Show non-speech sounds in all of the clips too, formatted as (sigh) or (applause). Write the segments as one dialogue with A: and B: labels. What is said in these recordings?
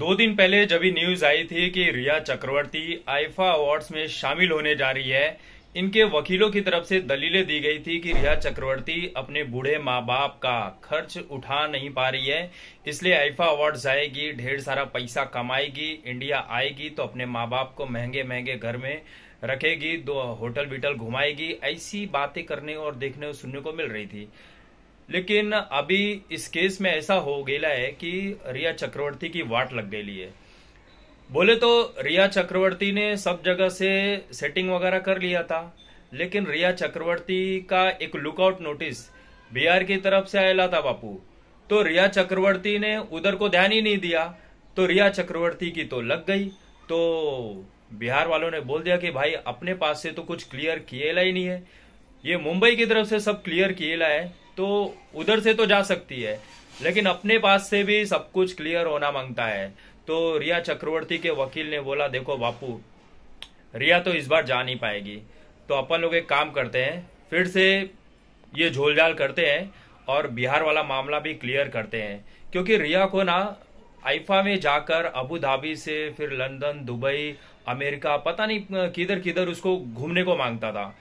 A: दो दिन पहले जब न्यूज आई थी कि रिया चक्रवर्ती आईफा अवार्ड्स में शामिल होने जा रही है इनके वकीलों की तरफ से दलीलें दी गई थी कि रिया चक्रवर्ती अपने बूढ़े माँ बाप का खर्च उठा नहीं पा रही है इसलिए आईफा अवार्ड जाएगी ढेर सारा पैसा कमाएगी इंडिया आएगी तो अपने माँ बाप को महंगे महंगे घर में रखेगी दो होटल बिटल घुमाएगी ऐसी बातें करने और देखने और सुनने को मिल रही थी लेकिन अभी इस केस में ऐसा हो गया है कि रिया चक्रवर्ती की वाट लग गई है बोले तो रिया चक्रवर्ती ने सब जगह से सेटिंग वगैरह कर लिया था लेकिन रिया चक्रवर्ती का एक लुकआउट नोटिस बिहार की तरफ से आया था बापू तो रिया चक्रवर्ती ने उधर को ध्यान ही नहीं दिया तो रिया चक्रवर्ती की तो लग गई तो बिहार वालों ने बोल दिया कि भाई अपने पास से तो कुछ क्लियर किएला ही नहीं है ये मुंबई की तरफ से सब क्लियर किएला है तो उधर से तो जा सकती है लेकिन अपने पास से भी सब कुछ क्लियर होना मांगता है तो रिया चक्रवर्ती के वकील ने बोला देखो बापू रिया तो इस बार जा नहीं पाएगी तो अपन लोग एक काम करते हैं फिर से ये झोलझाल करते हैं और बिहार वाला मामला भी क्लियर करते हैं क्योंकि रिया को ना आइफा में जाकर अबू धाबी से फिर लंदन दुबई अमेरिका पता नहीं किधर किधर उसको घूमने को मांगता था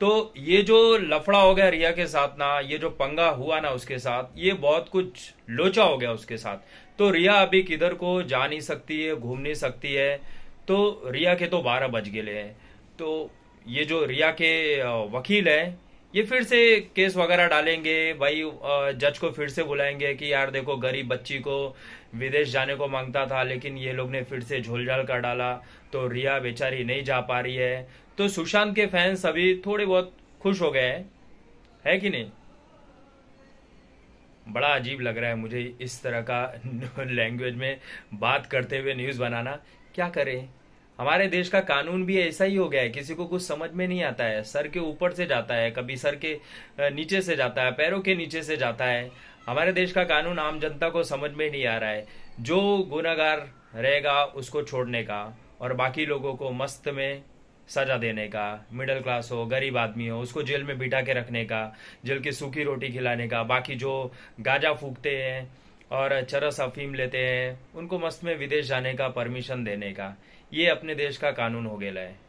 A: तो ये जो लफड़ा हो गया रिया के साथ ना ये जो पंगा हुआ ना उसके साथ ये बहुत कुछ लोचा हो गया उसके साथ तो रिया अभी किधर को जा नहीं सकती है घूम नहीं सकती है तो रिया के तो बारह बज गए तो ये जो रिया के वकील है ये फिर से केस वगैरह डालेंगे भाई जज को फिर से बुलाएंगे कि यार देखो गरीब बच्ची को विदेश जाने को मांगता था लेकिन ये लोग ने फिर से झोलझाल कर डाला तो रिया बेचारी नहीं जा पा रही है तो सुशांत के फैंस अभी थोड़े बहुत खुश हो गए हैं है कि नहीं बड़ा अजीब लग रहा है मुझे इस तरह का लैंग्वेज (laughs) में बात करते हुए न्यूज़ बनाना क्या करें हमारे देश का कानून भी ऐसा ही हो गया है किसी को कुछ समझ में नहीं आता है सर के ऊपर से जाता है कभी सर के नीचे से जाता है पैरों के नीचे से जाता है हमारे देश का कानून आम जनता को समझ में नहीं आ रहा है जो गुनागार रहेगा उसको छोड़ने का और बाकी लोगों को मस्त में सजा देने का मिडिल क्लास हो गरीब आदमी हो उसको जेल में बिठा के रखने का जेल की सूखी रोटी खिलाने का बाकी जो गाजा फूकते हैं और चरस अफीम लेते हैं उनको मस्त में विदेश जाने का परमिशन देने का ये अपने देश का कानून हो गया है